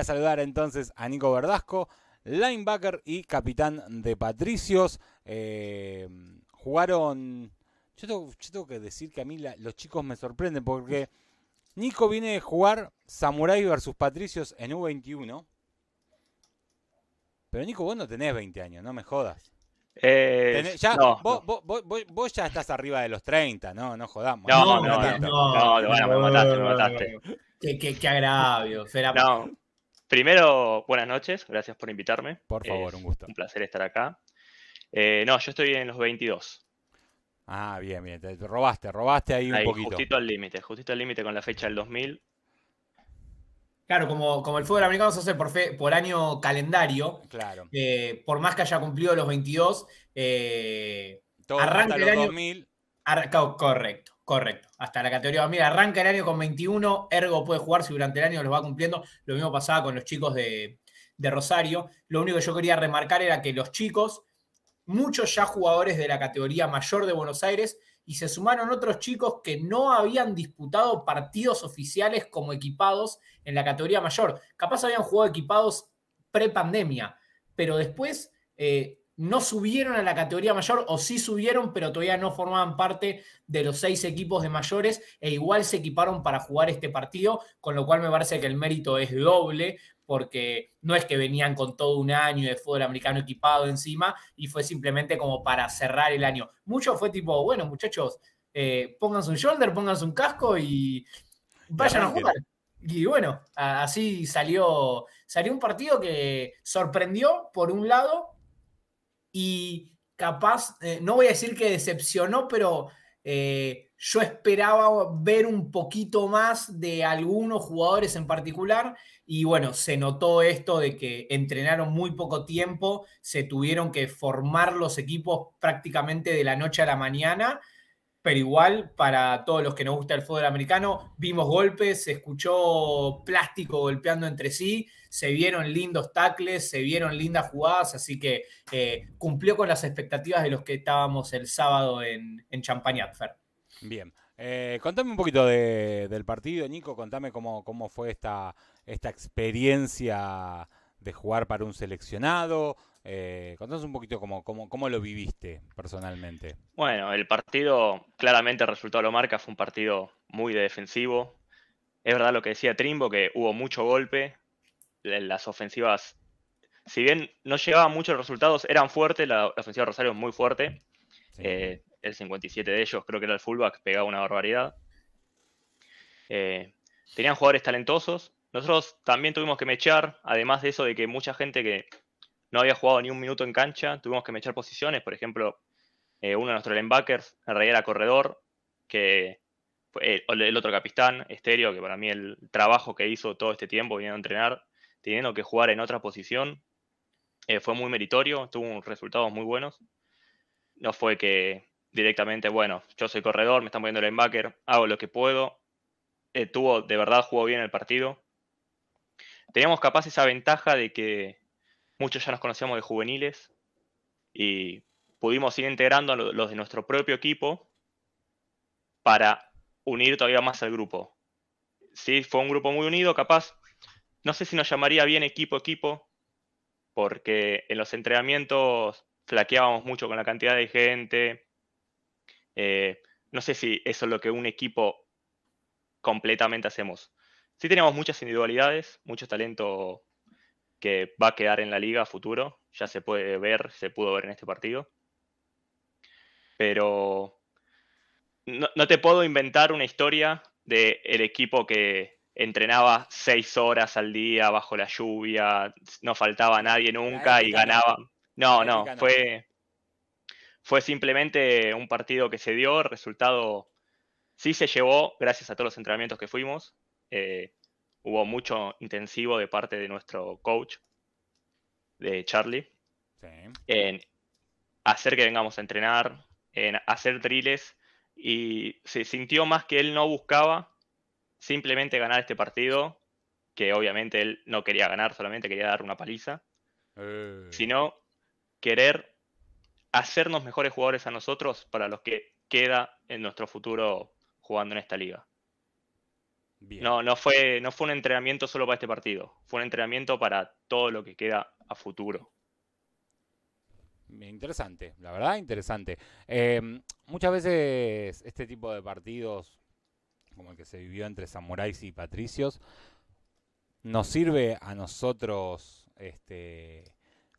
a saludar entonces a Nico Verdasco, linebacker y capitán de Patricios. jugaron. Yo tengo, que decir que a mí los chicos me sorprenden porque Nico viene de jugar Samurai versus Patricios en U21. Pero Nico, vos no tenés 20 años, no me jodas. ya, vos, ya estás arriba de los 30, no, no jodamos. No, no, no, me mataste, me mataste. Qué, agravio. Será, Primero, buenas noches, gracias por invitarme. Por favor, un gusto. Un placer estar acá. Eh, no, yo estoy en los 22. Ah, bien, bien, te robaste, robaste ahí, un poquito. Justito al límite, justito al límite con la fecha del 2000. Claro, como, como el fútbol americano se hace por, por año calendario, claro. Eh, por más que haya cumplido los 22, eh, arranca el año... 2000. correcto Correcto. Hasta la categoría Mira, Arranca el año con 21, ergo puede jugar si durante el año lo va cumpliendo. Lo mismo pasaba con los chicos de, Rosario. Lo único que yo quería remarcar era que los chicos, muchos ya jugadores de la categoría mayor de Buenos Aires, y se sumaron otros chicos que no habían disputado partidos oficiales como equipados en la categoría mayor. Capaz habían jugado equipados pre-pandemia, pero después eh, no subieron a la categoría mayor o sí subieron, pero todavía no formaban parte de los seis equipos de mayores e igual se equiparon para jugar este partido, con lo cual me parece que el mérito es doble porque no es que venían con todo un año de fútbol americano equipado encima y fue simplemente como para cerrar el año. Mucho fue tipo, bueno muchachos, eh, pónganse un shoulder, pónganse un casco y vayan a jugar. Y bueno, así salió, salió un partido que sorprendió por un lado, y capaz, eh, no voy a decir que decepcionó, pero eh, yo esperaba ver un poquito más de algunos jugadores en particular y bueno, se notó esto de que entrenaron muy poco tiempo, se tuvieron que formar los equipos prácticamente de la noche a la mañana pero igual para todos los que nos gusta el fútbol americano, vimos golpes, se escuchó plástico golpeando entre sí, se vieron lindos tackles, se vieron lindas jugadas, así que eh, cumplió con las expectativas de los que estábamos el sábado en, en Champagnat, Fer. Bien. Eh, contame un poquito del partido, Nico, contame cómo, cómo fue esta, esta experiencia de jugar para un seleccionado, eh, contanos un poquito cómo, lo viviste personalmente. Bueno, el partido, claramente resultó resultado lo marca, fue un partido muy defensivo. Es verdad lo que decía Trimbo, que hubo mucho golpe. Las ofensivas, si bien no llegaban muchos resultados, eran fuertes. La, ofensiva de Rosario es muy fuerte. Eh, el 57 de ellos, creo que era el fullback, pegaba una barbaridad. Eh, tenían jugadores talentosos. Nosotros también tuvimos que mechar, además de eso de que mucha gente que no había jugado ni un minuto en cancha, tuvimos que mechar posiciones, por ejemplo, eh, uno de nuestros linebackers, en realidad era corredor, que el, otro capitán, Estéreo, que para mí el trabajo que hizo todo este tiempo viniendo a entrenar, teniendo que jugar en otra posición, eh, fue muy meritorio, tuvo resultados muy buenos. No fue que directamente, bueno, yo soy corredor, me están poniendo el linebacker, hago lo que puedo. Eh, de verdad, jugó bien el partido. Teníamos capaz esa ventaja de que muchos ya nos conocíamos de juveniles y pudimos ir integrando a los de nuestro propio equipo para unir todavía más al grupo. Sí, fue un grupo muy unido, capaz, no sé si nos llamaría bien equipo-equipo, porque en los entrenamientos flaqueábamos mucho con la cantidad de gente. Eh, no sé si eso es lo que un equipo completamente hacemos. Sí teníamos muchas individualidades, mucho talento que va a quedar en la liga a futuro. Ya se puede ver, se pudo ver en este partido. Pero no, te puedo inventar una historia del el equipo que entrenaba seis horas al día bajo la lluvia, no faltaba nadie nunca y ganaba. No, no, fue, fue simplemente un partido que se dio, resultado sí se llevó gracias a todos los entrenamientos que fuimos. Eh, hubo mucho intensivo de parte de nuestro coach, de Charlie, en hacer que vengamos a entrenar, en hacer drills, y se sintió más que él no buscaba simplemente ganar este partido, que obviamente él no quería ganar, solamente quería dar una paliza, eh. sino querer hacernos mejores jugadores a nosotros para los que queda en nuestro futuro jugando en esta liga. No, no fue, un entrenamiento solo para este partido, fue un entrenamiento para todo lo que queda a futuro. Interesante, la verdad interesante. Em, muchas veces este tipo de partidos, como el que se vivió entre samuráis y patricios, nos sirve a nosotros este,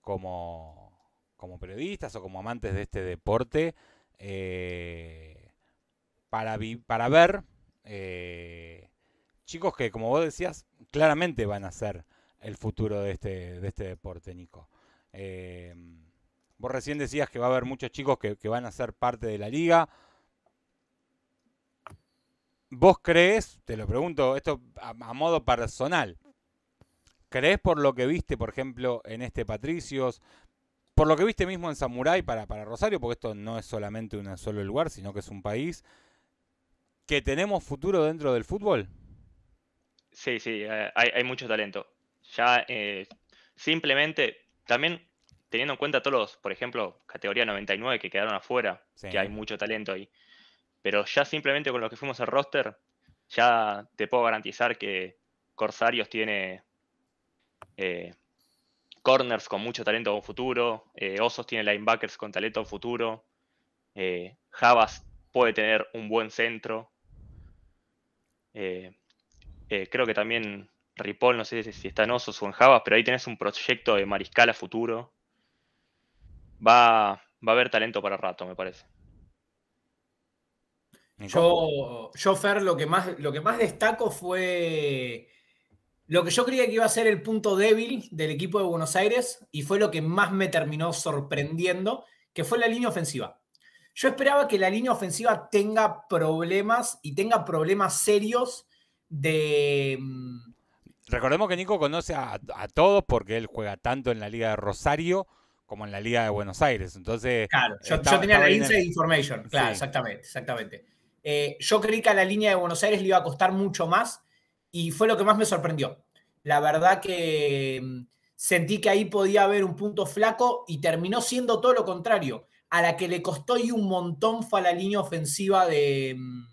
como, como periodistas o como amantes de este deporte eh, para, para ver eh, chicos que, como vos decías, claramente van a ser el futuro de este, de este deporte, Nico. Eh, vos recién decías que va a haber muchos chicos que, van a ser parte de la liga. ¿Vos crees, te lo pregunto, esto a, modo personal, crees por lo que viste, por ejemplo, en este Patricios, por lo que viste mismo en Samurai para, para Rosario, porque esto no es solamente un solo lugar, sino que es un país, que tenemos futuro dentro del fútbol? Sí, sí, eh, hay, mucho talento. Ya eh, simplemente, también teniendo en cuenta todos los, por ejemplo, categoría 99 que quedaron afuera, que hay mucho talento ahí. Pero ya simplemente con lo que fuimos al roster, ya te puedo garantizar que Corsarios tiene eh, corners con mucho talento futuro, Osos tiene linebackers con talento futuro, Javas puede tener un buen centro. Eh, creo que también Ripoll, no sé si está en Osos o en Javas, pero ahí tenés un proyecto de mariscal a futuro. Va, va a haber talento para rato, me parece. Yo, yo, Fer, lo que, más, lo que más destaco fue lo que yo creía que iba a ser el punto débil del equipo de Buenos Aires y fue lo que más me terminó sorprendiendo, que fue la línea ofensiva. Yo esperaba que la línea ofensiva tenga problemas y tenga problemas serios de... Mm, Recordemos que Nico conoce a, todos porque él juega tanto en la Liga de Rosario como en la Liga de Buenos Aires. Entonces, claro, yo, tenía la Inside Information, claro, exactamente, exactamente. Eh, yo creí que a la línea de Buenos Aires le iba a costar mucho más y fue lo que más me sorprendió. La verdad que mm, sentí que ahí podía haber un punto flaco y terminó siendo todo lo contrario. A la que le costó y un montón fue a la línea ofensiva de, mm,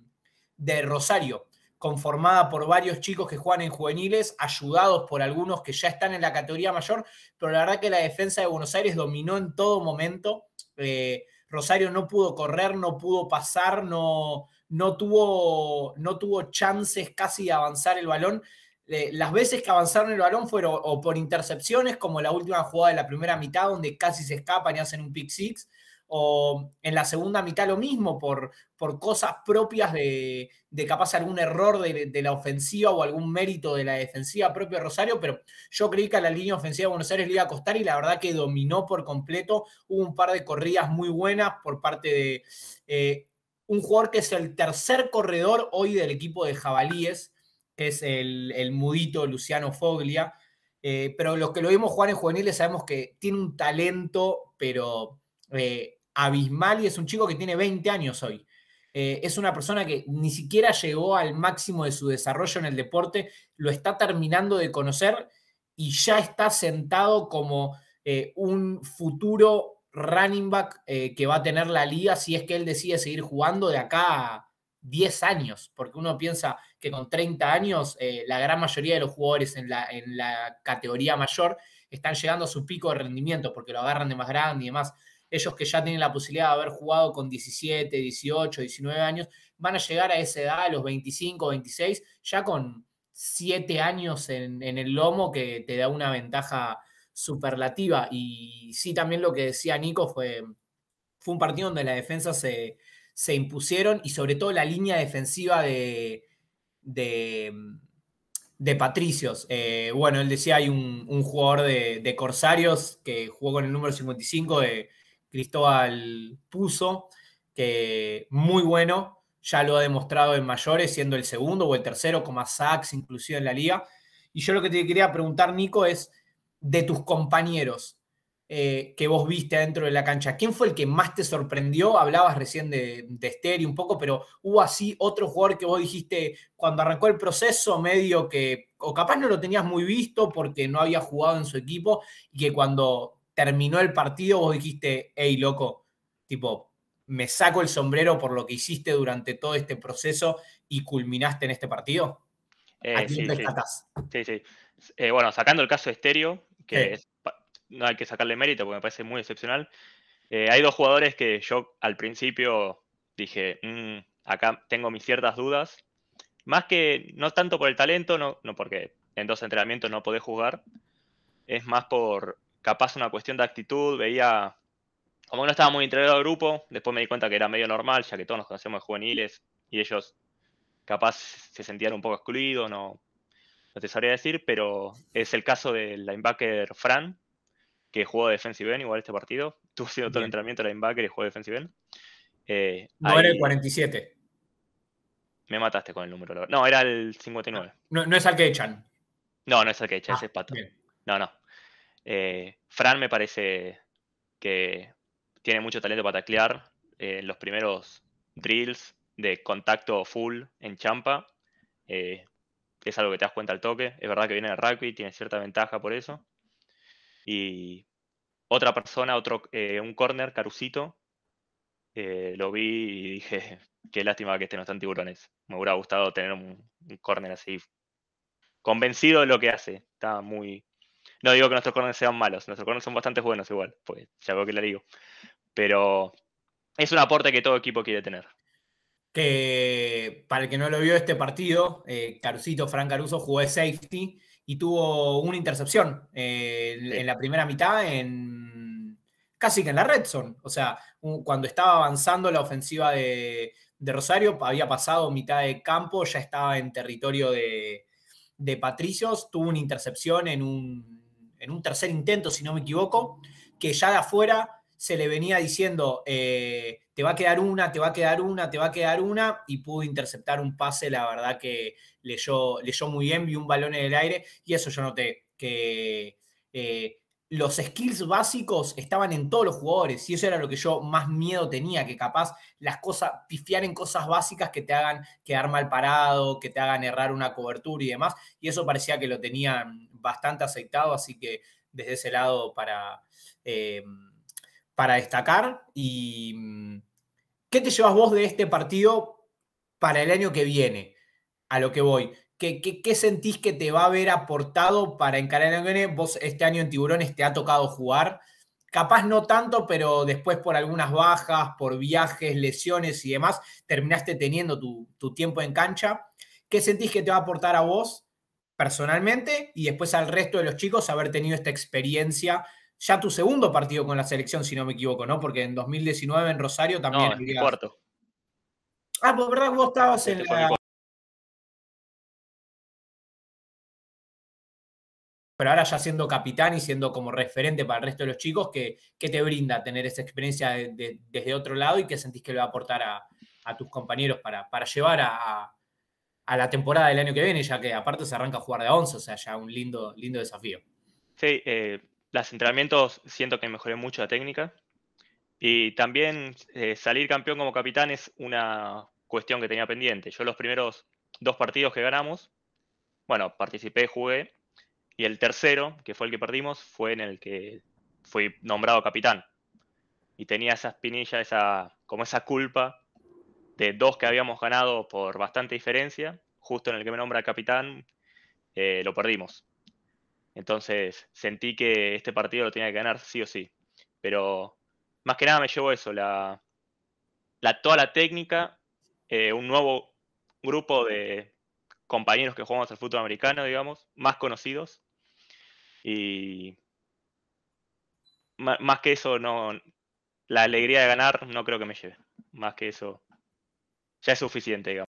de Rosario conformada por varios chicos que juegan en juveniles, ayudados por algunos que ya están en la categoría mayor, pero la verdad que la defensa de Buenos Aires dominó en todo momento. Eh, Rosario no pudo correr, no pudo pasar, no, no, tuvo, no tuvo chances casi de avanzar el balón. Eh, las veces que avanzaron el balón fueron o por intercepciones, como la última jugada de la primera mitad, donde casi se escapan y hacen un pick six, o en la segunda mitad lo mismo por, por cosas propias de, capaz algún error de, la ofensiva o algún mérito de la defensiva propio de Rosario, pero yo creí que a la línea ofensiva de Buenos Aires le iba a costar y la verdad que dominó por completo, hubo un par de corridas muy buenas por parte de eh, un jugador que es el tercer corredor hoy del equipo de Jabalíes, que es el, mudito Luciano Foglia. Eh, pero los que lo vimos jugar en juveniles sabemos que tiene un talento, pero eh, abismal y es un chico que tiene 20 años hoy. Eh, es una persona que ni siquiera llegó al máximo de su desarrollo en el deporte, lo está terminando de conocer y ya está sentado como eh, un futuro running back eh, que va a tener la liga si es que él decide seguir jugando de acá a 10 años, porque uno piensa que con 30 años la gran mayoría de los jugadores en la, en la categoría mayor están llegando a su pico de rendimiento porque lo agarran de más grande y demás ellos que ya tienen la posibilidad de haber jugado con 17, 18, 19 años, van a llegar a esa edad, a los 25, 26, ya con 7 años en, el lomo que te da una ventaja superlativa. Y sí, también lo que decía Nico fue, fue un partido donde la defensa se, impusieron y sobre todo la línea defensiva de, de, Patricios. Eh, bueno, él decía hay un, jugador de, Corsarios que jugó con el número 55 de, Cristóbal puso, que muy bueno, ya lo ha demostrado en mayores, siendo el segundo o el tercero, como a sacks inclusive en la liga. Y yo lo que te quería preguntar, Nico, es de tus compañeros eh, que vos viste dentro de la cancha, ¿quién fue el que más te sorprendió? Hablabas recién de, de Steri un poco, pero hubo así otro jugador que vos dijiste cuando arrancó el proceso, medio que, o capaz no lo tenías muy visto porque no había jugado en su equipo, y que cuando terminó el partido, vos dijiste, hey, loco, tipo, me saco el sombrero por lo que hiciste durante todo este proceso y culminaste en este partido? Eh, sí, sí. sí, eh, bueno, sacando el caso de que no hay que sacarle mérito porque me parece muy excepcional, eh, hay dos jugadores que yo al principio dije, mm, acá tengo mis ciertas dudas, más que no tanto por el talento, no, no porque en dos entrenamientos no podés jugar, es más por capaz una cuestión de actitud, veía, como no estaba muy integrado al grupo, después me di cuenta que era medio normal, ya que todos nos conocemos de juveniles y ellos capaz se sentían un poco excluidos, no, te sabría decir, pero es el caso del linebacker Fran, que jugó de defensive end igual este partido, tuvo sido todo el entrenamiento de linebacker y jugó de defensive end. Eh, no era el 47. Me mataste con el número. No, era el 59. No, no es al que echan. No, no es al que echan, ese es ah, Pato. No, no. Eh, Fran me parece que tiene mucho talento para taclear. Eh, en los primeros drills de contacto full en champa eh, es algo que te das cuenta al toque. Es verdad que viene de rugby, tiene cierta ventaja por eso. Y otra persona, otro, un corner, Carucito, lo vi y dije, qué lástima que estén no están tiburones. Me hubiera gustado tener un, un corner así convencido de lo que hace. Está muy, no digo que nuestros corners sean malos, nuestros corners son bastante buenos igual, pues ya veo que le digo. Pero es un aporte que todo equipo quiere tener. Que para el que no lo vio este partido, eh, Carucito, Frank Caruso jugó de safety y tuvo una intercepción eh, en la primera mitad en casi que en la red zone. O sea, cuando estaba avanzando la ofensiva de, Rosario, había pasado mitad de campo, ya estaba en territorio de Patricios, tuvo una intercepción en un en un tercer intento, si no me equivoco, que ya de afuera se le venía diciendo, eh, te va a quedar una, te va a quedar una, te va a quedar una, y pudo interceptar un pase, la verdad que leyó, leyó muy bien, vi un balón en el aire, y eso yo noté, que eh, los skills básicos estaban en todos los jugadores, y eso era lo que yo más miedo tenía, que capaz las cosas, pifiar en cosas básicas que te hagan quedar mal parado, que te hagan errar una cobertura y demás, y eso parecía que lo tenían bastante aceitado, así que desde ese lado para, eh, para destacar. ¿Y mm, qué te llevas vos de este partido para el año que viene? A lo que voy. ¿Qué, qué, qué sentís que te va a haber aportado para encarar el año Vos este año en Tiburones te ha tocado jugar. Capaz no tanto, pero después por algunas bajas, por viajes, lesiones y demás, terminaste teniendo tu, tu tiempo en cancha. ¿Qué sentís que te va a aportar a vos personalmente y después al resto de los chicos haber tenido esta experiencia. Ya tu segundo partido con la selección, si no me equivoco, ¿no? Porque en 2019 en Rosario también. No, el cuarto. Ah, pues verdad, vos estabas este en Pero ahora ya siendo capitán y siendo como referente para el resto de los chicos, ¿qué, te brinda tener esa experiencia desde otro lado y qué sentís que le va a aportar a, tus compañeros para, llevar a a la temporada del año que viene, ya que aparte se arranca a jugar de 11, o sea, ya un lindo, lindo desafío. Sí, eh, los entrenamientos siento que mejoré mucho la técnica y también eh, salir campeón como capitán es una cuestión que tenía pendiente. Yo los primeros dos partidos que ganamos, bueno, participé, jugué y el tercero, que fue el que perdimos, fue en el que fui nombrado capitán. Y tenía esa espinilla, esa, como esa culpa de dos que habíamos ganado por bastante diferencia, justo en el que me nombra capitán, eh, lo perdimos. Entonces sentí que este partido lo tenía que ganar sí o sí. Pero más que nada me llevo eso, la, la toda la técnica, eh, un nuevo grupo de compañeros que jugamos al fútbol americano, digamos, más conocidos. Y más, más que eso, no, la alegría de ganar no creo que me lleve. Más que eso, ya es suficiente, digamos.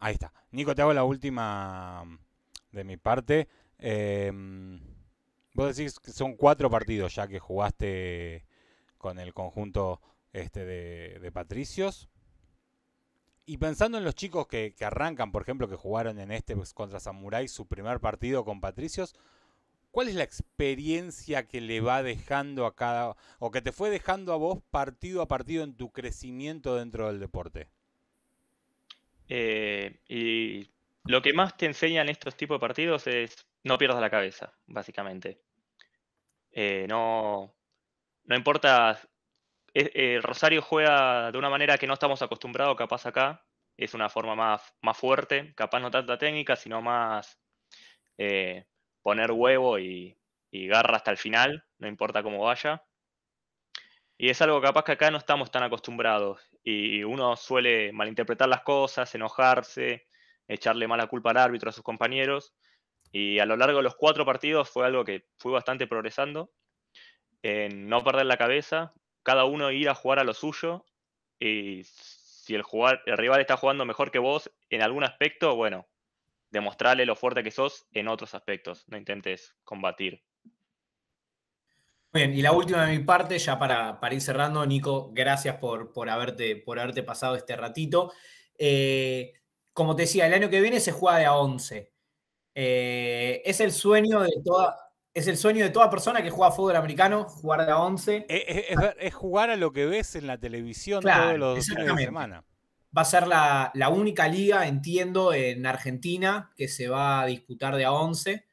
Ahí está. Nico, te hago la última mm, de mi parte. Eh, vos decís que son cuatro partidos ya que jugaste con el conjunto este, de, Patricios. Y pensando en los chicos que, arrancan, por ejemplo, que jugaron en este pues, contra Samurai su primer partido con Patricios, ¿Cuál es la experiencia que le va dejando a cada, o que te fue dejando a vos partido a partido en tu crecimiento dentro del deporte? Eh, y lo que más te enseñan estos tipos de partidos es no pierdas la cabeza, básicamente. Eh, no, no importa. Eh, el Rosario juega de una manera que no estamos acostumbrados, capaz acá. Es una forma más, más fuerte, capaz no tanta técnica, sino más poner huevo y, garra hasta el final, no importa cómo vaya. Y es algo capaz que acá no estamos tan acostumbrados. Y uno suele malinterpretar las cosas, enojarse, echarle mala culpa al árbitro, a sus compañeros. Y a lo largo de los cuatro partidos fue algo que fui bastante progresando. En no perder la cabeza, cada uno ir a jugar a lo suyo. Y si el, jugar, el rival está jugando mejor que vos en algún aspecto, bueno, demostrarle lo fuerte que sos en otros aspectos, no intentes combatir. Bien, y la última de mi parte, ya para, ir cerrando, Nico, gracias por, haberte, por haberte pasado este ratito. Eh, como te decía, el año que viene se juega de a 11. Eh, es el sueño de toda... Es el sueño de toda persona que juega fútbol americano, jugar de a 11. Eh, es, jugar a lo que ves en la televisión todos los días de semana. Va a ser la, única liga, entiendo, en Argentina que se va a disputar de a 11.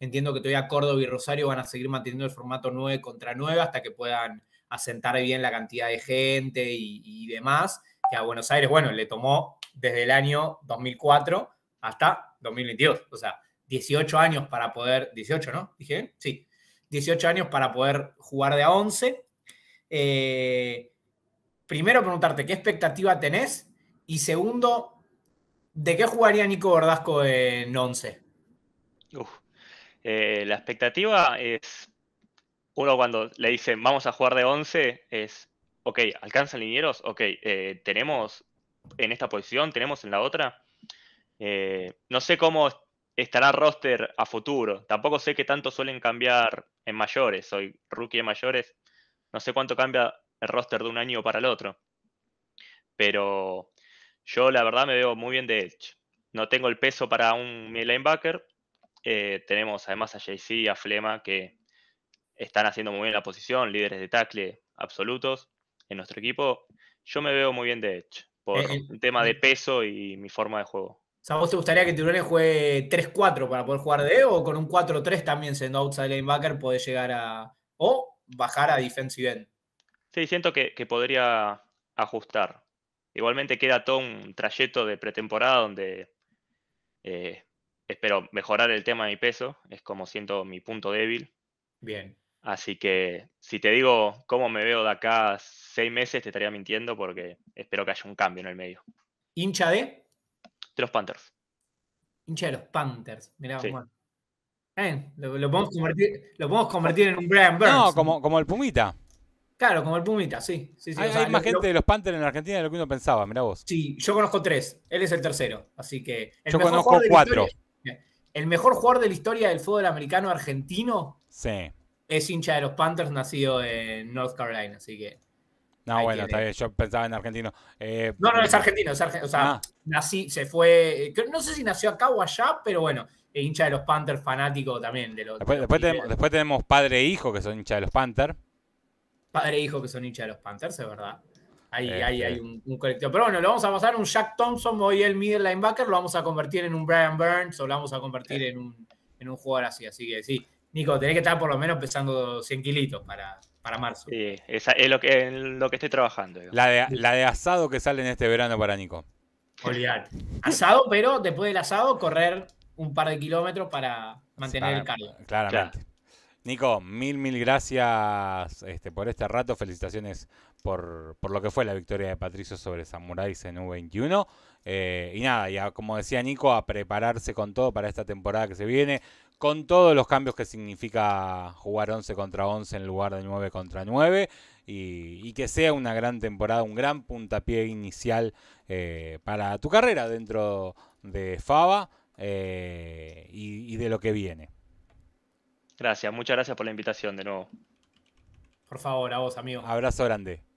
Entiendo que todavía Córdoba y Rosario van a seguir manteniendo el formato 9 contra 9 hasta que puedan asentar bien la cantidad de gente y, demás. Que a Buenos Aires, bueno, le tomó desde el año 2004 hasta 2022. O sea, 18 años para poder, 18, ¿no? Dije, sí, 18 años para poder jugar de a 11. Eh, primero preguntarte, ¿qué expectativa tenés? Y segundo, ¿de qué jugaría Nico Gordasco en 11? Eh, la expectativa es, uno cuando le dicen vamos a jugar de 11, es, ok, ¿alcanzan linieros? Ok, eh, ¿tenemos en esta posición? ¿Tenemos en la otra? Eh, no sé cómo estará roster a futuro. Tampoco sé qué tanto suelen cambiar en mayores. Soy rookie de mayores. No sé cuánto cambia el roster de un año para el otro. Pero yo la verdad me veo muy bien de Edge. No tengo el peso para un linebacker. Eh, tenemos además a JC y a Flema que están haciendo muy bien la posición, líderes de tackle absolutos en nuestro equipo. Yo me veo muy bien de Edge por eh, eh, un tema de peso y mi forma de juego. ¿vos te gustaría que Tiburones juegue 3-4 para poder jugar de e o con un 4-3 también siendo outside linebacker puede llegar a... o bajar a defensive end? Sí, siento que podría ajustar. Igualmente queda todo un trayecto de pretemporada donde eh, espero mejorar el tema de mi peso, es como siento mi punto débil. Bien. Así que si te digo cómo me veo de acá seis meses, te estaría mintiendo porque espero que haya un cambio en el medio. ¿Hincha de? De los Panthers. Hincha de los Panthers, mirá, vamos. eh, lo, podemos convertir, en un Brian Burns. No, como, como el Pumita. Claro, como el Pumita, sí. hay, más gente de los Panthers en Argentina de lo que uno pensaba, Mira vos. Sí, yo conozco tres. Él es el tercero. Así que. yo conozco cuatro. el mejor jugador de la historia del fútbol americano argentino. Sí. Es hincha de los Panthers, nacido en North Carolina. Así que. No, bueno, está yo pensaba en argentino. Eh, no, no, es argentino, es argentino. O sea, ah. nací, se fue. Eh, no sé si nació acá o allá, pero bueno, hincha de los Panthers, fanático también. De los, después, tenemos, después, tenemos, padre e hijo que son hincha de los Panthers padre e hijo que son hinchas de los Panthers, es verdad. Ahí, eh, hay un, colectivo. Pero bueno, lo vamos a pasar un Jack Thompson, hoy el middle linebacker, lo vamos a convertir en un Brian Burns o lo vamos a convertir en, un, jugador así. Así que sí, Nico, tenés que estar por lo menos pesando 100 kilitos para, para marzo. Sí, es lo que, lo que estoy trabajando. La de, asado que sale en este verano para Nico. Asado, pero después del asado, correr un par de kilómetros para mantener el cargo. Claramente. Nico, mil, mil gracias este, por este rato. Felicitaciones por, por, lo que fue la victoria de Patricio sobre Samuráis en U21. y nada, ya como decía Nico, a prepararse con todo para esta temporada que se viene, con todos los cambios que significa jugar 11 contra 11 en lugar de 9 contra 9. Y, que sea una gran temporada, un gran puntapié inicial eh, para tu carrera dentro de Fava eh, y de lo que viene. Gracias, muchas gracias por la invitación de nuevo. Por favor, a vos, amigo. Abrazo grande.